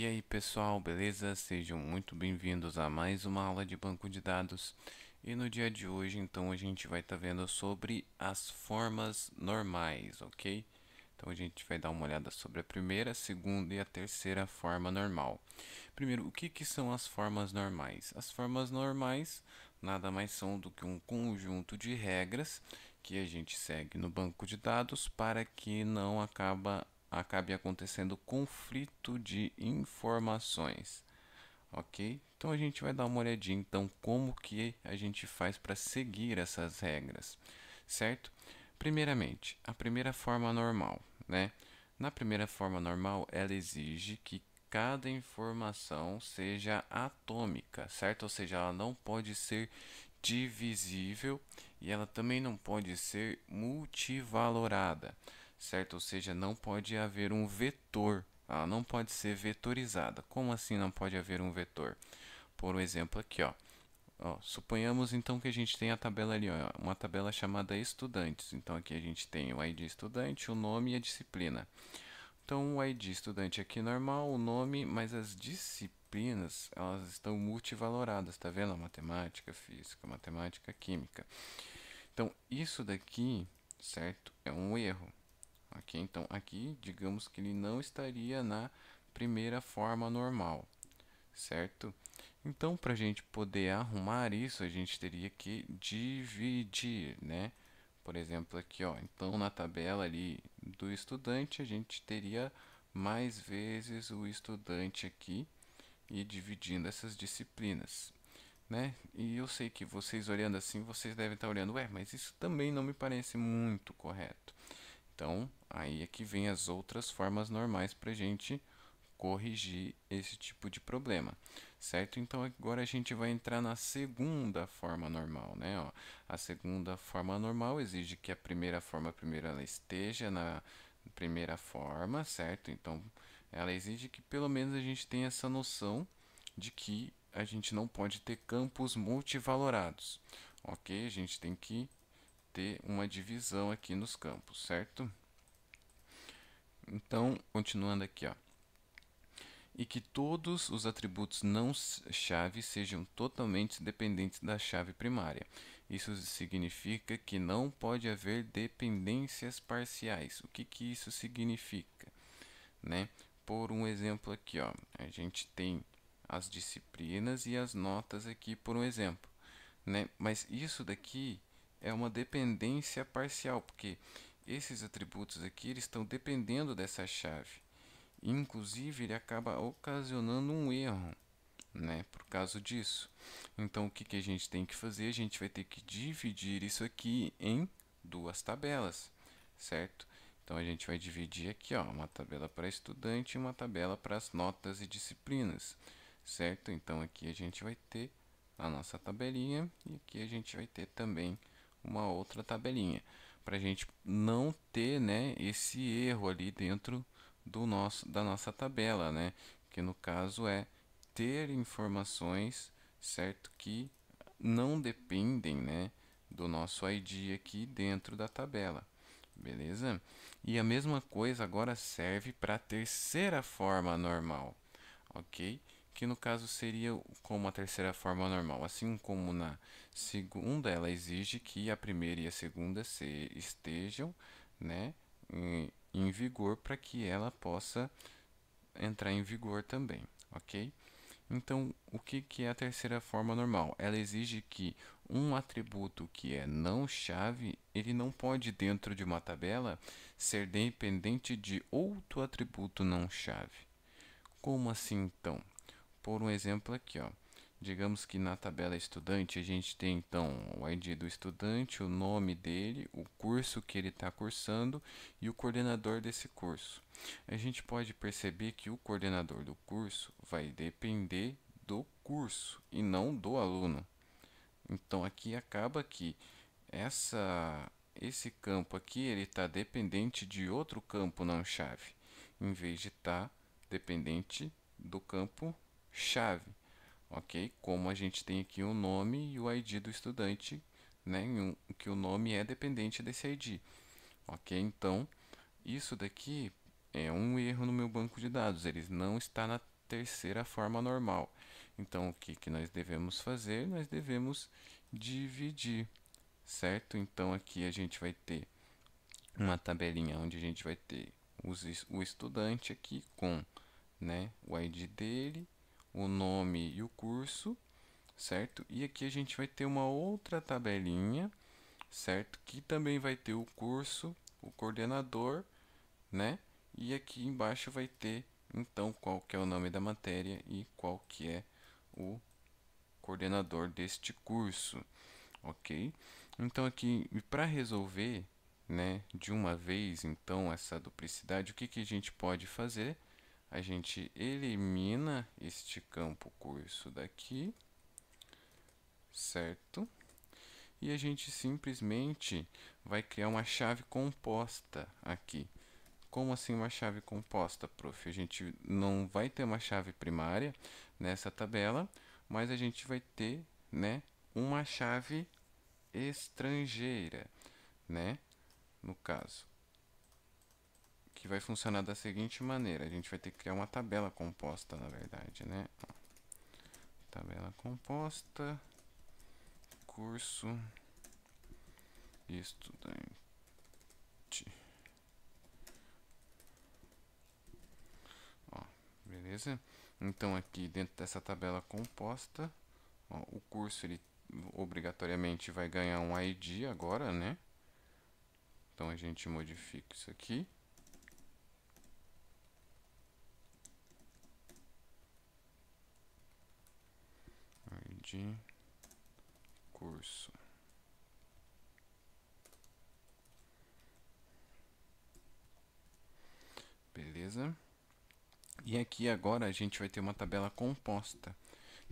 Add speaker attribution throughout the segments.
Speaker 1: E aí pessoal, beleza? Sejam muito bem-vindos a mais uma aula de banco de dados. E no dia de hoje, então, a gente vai estar tá vendo sobre as formas normais, ok? Então a gente vai dar uma olhada sobre a primeira, a segunda e a terceira forma normal. Primeiro, o que, que são as formas normais? As formas normais nada mais são do que um conjunto de regras que a gente segue no banco de dados para que não acaba acabe acontecendo conflito de informações, ok? Então a gente vai dar uma olhadinha então como que a gente faz para seguir essas regras, certo? Primeiramente, a primeira forma normal, né? Na primeira forma normal, ela exige que cada informação seja atômica, certo? Ou seja, ela não pode ser divisível e ela também não pode ser multivalorada certo? Ou seja, não pode haver um vetor, ela não pode ser vetorizada. Como assim não pode haver um vetor? Por um exemplo aqui, ó. Ó, suponhamos então que a gente tem a tabela ali, ó, uma tabela chamada estudantes. Então aqui a gente tem o ID estudante, o nome e a disciplina. Então o ID estudante aqui normal, o nome, mas as disciplinas elas estão multivaloradas, tá vendo? Matemática, física, matemática, química. Então isso daqui, certo, é um erro. Ok, então aqui digamos que ele não estaria na primeira forma normal, certo? Então para a gente poder arrumar isso a gente teria que dividir, né? Por exemplo aqui, ó, então na tabela ali do estudante a gente teria mais vezes o estudante aqui e dividindo essas disciplinas, né? E eu sei que vocês olhando assim, vocês devem estar olhando, ué, mas isso também não me parece muito correto. Então, aí é que vem as outras formas normais para a gente corrigir esse tipo de problema, certo? Então, agora a gente vai entrar na segunda forma normal, né? Ó, a segunda forma normal exige que a primeira forma primeiro ela esteja na primeira forma, certo? Então, ela exige que pelo menos a gente tenha essa noção de que a gente não pode ter campos multivalorados, ok? A gente tem que ter uma divisão aqui nos campos, certo? Então, continuando aqui, ó. E que todos os atributos não chave sejam totalmente dependentes da chave primária. Isso significa que não pode haver dependências parciais. O que, que isso significa? Né? Por um exemplo aqui, ó, a gente tem as disciplinas e as notas aqui por um exemplo. Né? Mas isso daqui é uma dependência parcial, porque esses atributos aqui eles estão dependendo dessa chave. Inclusive, ele acaba ocasionando um erro, né, por causa disso. Então, o que, que a gente tem que fazer? A gente vai ter que dividir isso aqui em duas tabelas, certo? Então, a gente vai dividir aqui, ó, uma tabela para estudante e uma tabela para as notas e disciplinas, certo? Então, aqui a gente vai ter a nossa tabelinha e aqui a gente vai ter também uma outra tabelinha para a gente não ter né, esse erro ali dentro do nosso, da nossa tabela, né? que no caso é ter informações certo que não dependem né, do nosso ID aqui dentro da tabela. Beleza? E a mesma coisa agora serve para a terceira forma normal, ok? que no caso seria como a terceira forma normal. Assim como na segunda, ela exige que a primeira e a segunda se estejam né, em, em vigor para que ela possa entrar em vigor também, ok? Então, o que, que é a terceira forma normal? Ela exige que um atributo que é não chave, ele não pode, dentro de uma tabela, ser dependente de outro atributo não chave. Como assim, então? por um exemplo aqui, ó. Digamos que na tabela estudante a gente tem então o ID do estudante, o nome dele, o curso que ele está cursando e o coordenador desse curso. A gente pode perceber que o coordenador do curso vai depender do curso e não do aluno. Então aqui acaba que essa, esse campo aqui ele está dependente de outro campo não chave, em vez de estar tá dependente do campo chave, ok? Como a gente tem aqui o nome e o ID do estudante, né? que o nome é dependente desse ID, ok? Então, isso daqui é um erro no meu banco de dados, ele não está na terceira forma normal. Então, o que, que nós devemos fazer? Nós devemos dividir, certo? Então, aqui a gente vai ter uma tabelinha onde a gente vai ter o estudante aqui com né, o ID dele o nome e o curso, certo? E aqui a gente vai ter uma outra tabelinha, certo? Que também vai ter o curso, o coordenador, né? E aqui embaixo vai ter, então, qual que é o nome da matéria e qual que é o coordenador deste curso, ok? Então, aqui, para resolver, né, de uma vez, então, essa duplicidade, o que, que a gente pode fazer? a gente elimina este campo curso daqui, certo? E a gente simplesmente vai criar uma chave composta aqui. Como assim uma chave composta, prof? A gente não vai ter uma chave primária nessa tabela, mas a gente vai ter né, uma chave estrangeira, né? No caso que vai funcionar da seguinte maneira. A gente vai ter que criar uma tabela composta, na verdade, né? Tabela composta, curso estudante. Ó, beleza? Então aqui dentro dessa tabela composta, ó, o curso ele obrigatoriamente vai ganhar um ID agora, né? Então a gente modifica isso aqui. de curso. Beleza? E aqui agora a gente vai ter uma tabela composta,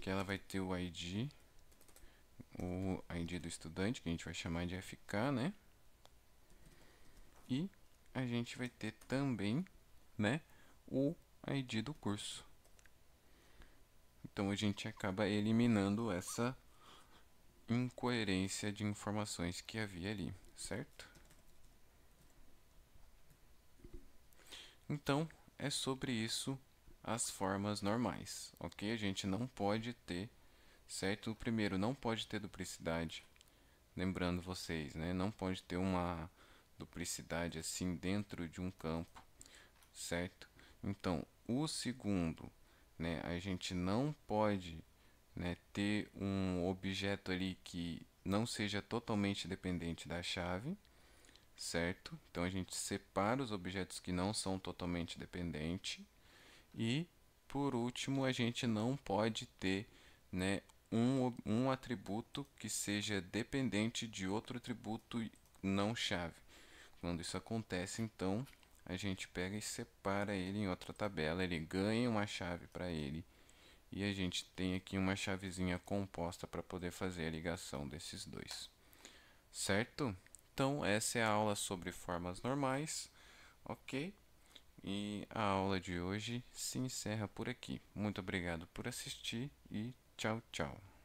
Speaker 1: que ela vai ter o ID, o ID do estudante, que a gente vai chamar de FK, né? E a gente vai ter também, né, o ID do curso. Então a gente acaba eliminando essa incoerência de informações que havia ali, certo? Então, é sobre isso as formas normais, ok? A gente não pode ter, certo? O primeiro, não pode ter duplicidade. Lembrando vocês, né? Não pode ter uma duplicidade assim dentro de um campo, certo? Então, o segundo né, a gente não pode né, ter um objeto ali que não seja totalmente dependente da chave, certo? Então a gente separa os objetos que não são totalmente dependentes e por último a gente não pode ter né, um, um atributo que seja dependente de outro atributo não chave. Quando isso acontece, então a gente pega e separa ele em outra tabela. Ele ganha uma chave para ele. E a gente tem aqui uma chavezinha composta para poder fazer a ligação desses dois. Certo? Então, essa é a aula sobre formas normais, ok? E a aula de hoje se encerra por aqui. Muito obrigado por assistir e tchau, tchau.